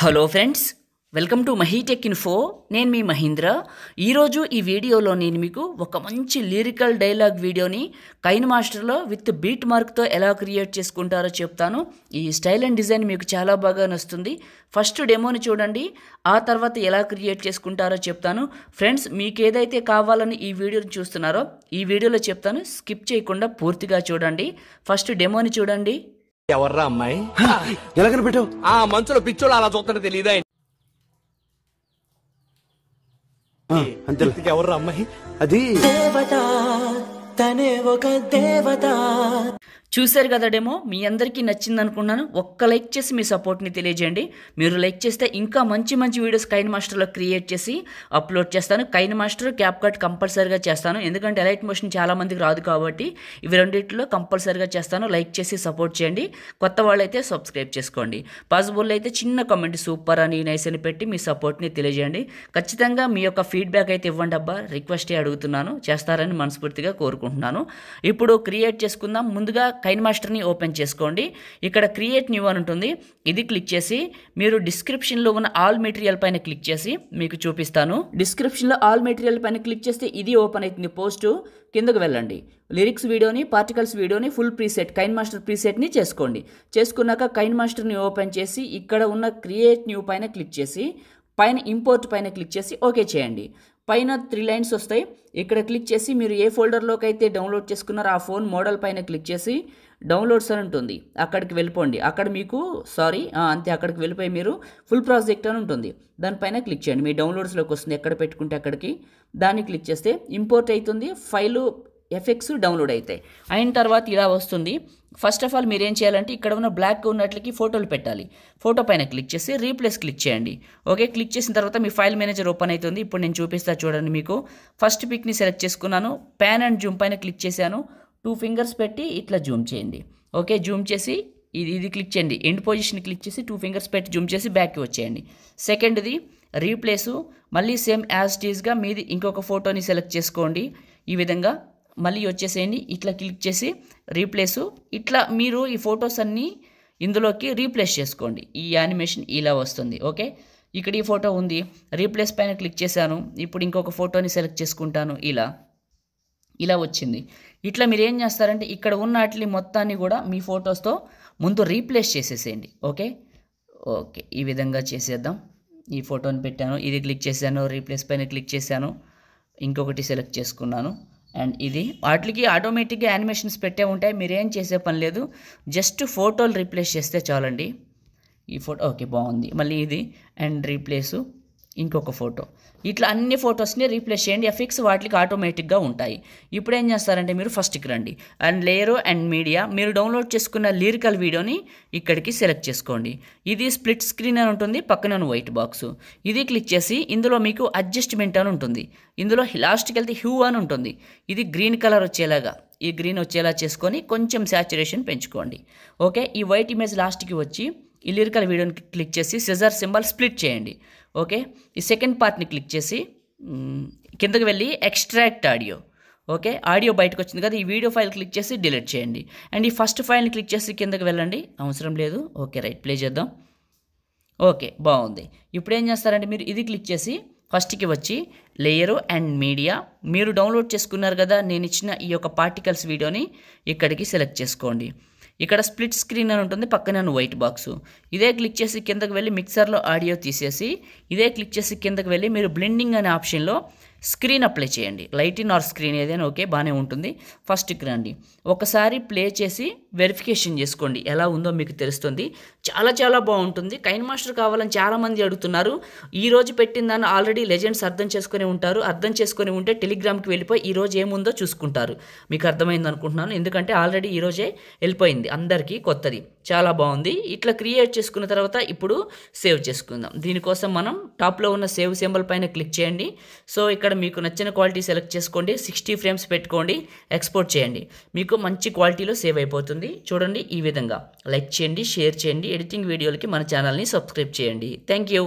hello friends welcome to Mahitech ఫో నేను మీ మహీంద్ర ఈరోజు ఈ వీడియోలో నేను మీకు ఒక మంచి లిరికల్ డైలాగ్ వీడియోని కైన్ మాస్టర్లో విత్ బీట్ మార్క్తో ఎలా క్రియేట్ చేసుకుంటారో చెప్తాను ఈ స్టైల్ అండ్ డిజైన్ మీకు చాలా బాగా నస్తుంది ఫస్ట్ డెమోని చూడండి ఆ తర్వాత ఎలా క్రియేట్ చేసుకుంటారో చెప్తాను ఫ్రెండ్స్ మీకు ఏదైతే కావాలని ఈ వీడియోని చూస్తున్నారో ఈ వీడియోలో చెప్తాను స్కిప్ చేయకుండా పూర్తిగా చూడండి ఫస్ట్ డెమోని చూడండి ఎవర్రా అమ్మాయి ఎలా కనిపెట్టావు ఆ మంచులో పిచ్చోళ్ళు అలా చూస్తాడు తెలియదా అంతే ఎవర్రా అమ్మాయి అది దేవత తనే ఒక దేవత చూశారు కదా డెమో మీ అందరికీ నచ్చింది అనుకున్నాను ఒక్క లైక్ చేసి మీ సపోర్ట్ని తెలియజేయండి మీరు లైక్ చేస్తే ఇంకా మంచి మంచి వీడియోస్ కైన్ మాస్టర్లో క్రియేట్ చేసి అప్లోడ్ చేస్తాను కైన్ మాస్టర్ క్యాప్ కట్ కంపల్సరీగా చేస్తాను ఎందుకంటే ఎలైట్ మోషన్ చాలామందికి రాదు కాబట్టి ఇవి రెండింటిలో కంపల్సరీగా చేస్తాను లైక్ చేసి సపోర్ట్ చేయండి కొత్త వాళ్ళైతే సబ్స్క్రైబ్ చేసుకోండి పాసిబుల్ అయితే చిన్న కామెంట్ సూపర్ అని నైస్ అని పెట్టి మీ సపోర్ట్ని తెలియజేయండి ఖచ్చితంగా మీ యొక్క ఫీడ్బ్యాక్ అయితే ఇవ్వండి అబ్బా రిక్వెస్ట్ అడుగుతున్నాను చేస్తారని మనస్ఫూర్తిగా కోరుకుంటున్నాను ఇప్పుడు క్రియేట్ చేసుకుందాం ముందుగా కైన్ మాస్టర్ని ఓపెన్ చేసుకోండి ఇక్కడ క్రియేట్ న్యూ అని ఉంటుంది ఇది క్లిక్ చేసి మీరు డిస్క్రిప్షన్లో ఉన్న ఆల్ మెటీరియల్ పైన క్లిక్ చేసి మీకు చూపిస్తాను డిస్క్రిప్షన్లో ఆల్ మెటీరియల్ పైన క్లిక్ చేస్తే ఇది ఓపెన్ అవుతుంది పోస్టు కిందకు వెళ్ళండి లిరిక్స్ వీడియోని పార్టికల్స్ వీడియోని ఫుల్ ప్రీసెట్ కైన్ మాస్టర్ ప్రీసెట్ని చేసుకోండి చేసుకున్నాక కైన్ మాస్టర్ని ఓపెన్ చేసి ఇక్కడ ఉన్న క్రియేట్ న్యూ పైన క్లిక్ చేసి పైన ఇంపోర్ట్ పైన క్లిక్ చేసి ఓకే చేయండి పైన త్రీ లైన్స్ వస్తాయి ఇక్కడ క్లిక్ చేసి మీరు ఏ ఫోల్డర్లోకి అయితే డౌన్లోడ్ చేసుకున్నారో ఆ ఫోన్ మోడల్ పైన క్లిక్ చేసి డౌన్లోడ్స్ అని ఉంటుంది అక్కడికి వెళ్ళిపోండి అక్కడ మీకు సారీ అంతే అక్కడికి వెళ్ళిపోయి మీరు ఫుల్ ప్రాజెక్ట్ అని ఉంటుంది దానిపైన క్లిక్ చేయండి మీ డౌన్లోడ్స్లోకి వస్తుంది ఎక్కడ పెట్టుకుంటే అక్కడికి దాన్ని క్లిక్ చేస్తే ఇంపోర్ట్ అవుతుంది ఫైలు ఎఫెక్ట్స్ డౌన్లోడ్ అవుతాయి అయిన తర్వాత ఇలా వస్తుంది ఫస్ట్ ఆఫ్ ఆల్ మీరు ఏం చేయాలంటే ఇక్కడ ఉన్న బ్లాక్ ఉన్నట్లకి ఫోటోలు పెట్టాలి ఫోటో పైన క్లిక్ చేసి రీప్లేస్ క్లిక్ చేయండి ఓకే క్లిక్ చేసిన తర్వాత మీ ఫైల్ మేనేజర్ ఓపెన్ అవుతుంది ఇప్పుడు నేను చూపిస్తా చూడండి మీకు ఫస్ట్ పిక్ని సెలెక్ట్ చేసుకున్నాను ప్యాన్ అండ్ జూమ్ పైన క్లిక్ చేశాను టూ ఫింగర్స్ పెట్టి ఇట్లా జూమ్ చేయండి ఓకే జూమ్ చేసి ఇది ఇది క్లిక్ చేయండి ఎండ్ పొజిషన్ క్లిక్ చేసి టూ ఫింగర్స్ పెట్టి జూమ్ చేసి బ్యాక్కి వచ్చేయండి సెకండ్ది రీప్లేసు మళ్ళీ సేమ్ యాజ్ టీజ్గా మీది ఇంకొక ఫోటోని సెలెక్ట్ చేసుకోండి ఈ విధంగా మళ్ళీ వచ్చేసేయండి ఇట్లా క్లిక్ చేసి రీప్లేసు ఇట్లా మీరు ఈ ఫొటోస్ అన్నీ ఇందులోకి రీప్లేస్ చేసుకోండి ఈ యానిమేషన్ ఇలా వస్తుంది ఓకే ఇక్కడ ఈ ఫోటో ఉంది రీప్లేస్ పైన క్లిక్ చేశాను ఇప్పుడు ఇంకొక ఫోటోని సెలెక్ట్ చేసుకుంటాను ఇలా ఇలా వచ్చింది ఇట్లా మీరు ఏం చేస్తారంటే ఇక్కడ ఉన్న వాటిని మొత్తాన్ని కూడా మీ ఫొటోస్తో ముందు రీప్లేస్ చేసేసేయండి ఓకే ఓకే ఈ విధంగా చేసేద్దాం ఈ ఫోటోని పెట్టాను ఇది క్లిక్ చేశాను రీప్లేస్ పైన క్లిక్ చేశాను ఇంకొకటి సెలెక్ట్ చేసుకున్నాను అండ్ ఇది వాటికి ఆటోమేటిక్గా యానిమేషన్స్ పెట్టే ఉంటాయి మీరేం చేసే పని లేదు జస్ట్ ఫోటోలు రీప్లేస్ చేస్తే చాలండి ఈ ఫోటో ఓకే బాగుంది మళ్ళీ ఇది అండ్ రీప్లేసు ఇంకొక ఫోటో ఇట్లా అన్ని ఫొటోస్ని రీప్లేస్ చేయండి ఎఫిక్స్ వాటికి ఆటోమేటిక్గా ఉంటాయి ఇప్పుడు ఏం చేస్తారంటే మీరు ఫస్ట్కి రండి అండ్ లేరో అండ్ మీడియా మీరు డౌన్లోడ్ చేసుకున్న లిరికల్ వీడియోని ఇక్కడికి సెలెక్ట్ చేసుకోండి ఇది స్ప్లిట్ స్క్రీన్ అని ఉంటుంది పక్కన వైట్ బాక్స్ ఇది క్లిక్ చేసి ఇందులో మీకు అడ్జస్ట్మెంట్ అని ఉంటుంది ఇందులో లాస్ట్కి వెళ్తే హ్యూ అని ఉంటుంది ఇది గ్రీన్ కలర్ వచ్చేలాగా ఈ గ్రీన్ వచ్చేలా చేసుకొని కొంచెం శాచ్యురేషన్ పెంచుకోండి ఓకే ఈ వైట్ ఇమేజ్ లాస్ట్కి వచ్చి ఈ లిరికల్ వీడియోని క్లిక్ చేసి సిజర్ సింబల్ స్ప్లిట్ చేయండి ఓకే ఈ సెకండ్ పార్ట్ని క్లిక్ చేసి కిందకి వెళ్ళి ఎక్స్ట్రాక్ట్ ఆడియో ఓకే ఆడియో బయటకు వచ్చింది కదా ఈ వీడియో ఫైల్ క్లిక్ చేసి డిలీట్ చేయండి అండ్ ఈ ఫస్ట్ ఫైల్ని క్లిక్ చేసి కిందకి వెళ్ళండి అవసరం లేదు ఓకే రైట్ ప్లే చేద్దాం ఓకే బాగుంది ఇప్పుడు ఏం చేస్తారంటే మీరు ఇది క్లిక్ చేసి ఫస్ట్కి వచ్చి లేయరు అండ్ మీడియా మీరు డౌన్లోడ్ చేసుకున్నారు కదా నేను ఇచ్చిన ఈ యొక్క పార్టికల్స్ వీడియోని ఇక్కడికి సెలెక్ట్ చేసుకోండి ఇక్కడ స్ప్లిట్ స్క్రీన్ అని ఉంటుంది పక్కన వైట్ బాక్స్ ఇదే క్లిక్ చేసి కిందకు వెళ్ళి మిక్సర్లో ఆడియో తీసేసి ఇదే క్లిక్ చేసి కిందకి వెళ్ళి మీరు బ్లెండింగ్ అనే ఆప్షన్లో స్క్రీన్ అప్లై చేయండి ఇన్ ఆర్ స్క్రీన్ ఏదైనా ఓకే బాగానే ఉంటుంది ఫస్ట్ రండి ఒకసారి ప్లే చేసి వెరిఫికేషన్ చేసుకోండి ఎలా ఉందో మీకు తెలుస్తుంది చాలా చాలా బాగుంటుంది కైన్ మాస్టర్ కావాలని చాలామంది అడుగుతున్నారు ఈ రోజు దాన్ని ఆల్రెడీ లెజెండ్స్ అర్థం చేసుకుని ఉంటారు అర్థం చేసుకుని ఉంటే టెలిగ్రామ్కి వెళ్ళిపోయి ఈ రోజు ఏముందో చూసుకుంటారు మీకు అర్థమైంది అనుకుంటున్నాను ఎందుకంటే ఆల్రెడీ ఈరోజే వెళ్ళిపోయింది అందరికీ కొత్తది చాలా బాగుంది ఇట్లా క్రియేట్ చేసుకున్న తర్వాత ఇప్పుడు సేవ్ చేసుకుందాం దీనికోసం మనం టాప్లో ఉన్న సేవ్ సింబల్ పైన క్లిక్ చేయండి సో ఇక్కడ మీకు నచ్చిన క్వాలిటీ సెలెక్ట్ చేసుకోండి సిక్స్టీ ఫ్రేమ్స్ పెట్టుకోండి ఎక్స్పోర్ట్ చేయండి మీకు మంచి క్వాలిటీలో సేవ్ అయిపోతుంది చూడండి ఈ విధంగా లైక్ చేయండి షేర్ చేయండి ఎడిటింగ్ వీడియోలకి మన ఛానల్ని సబ్స్క్రైబ్ చేయండి థ్యాంక్ యూ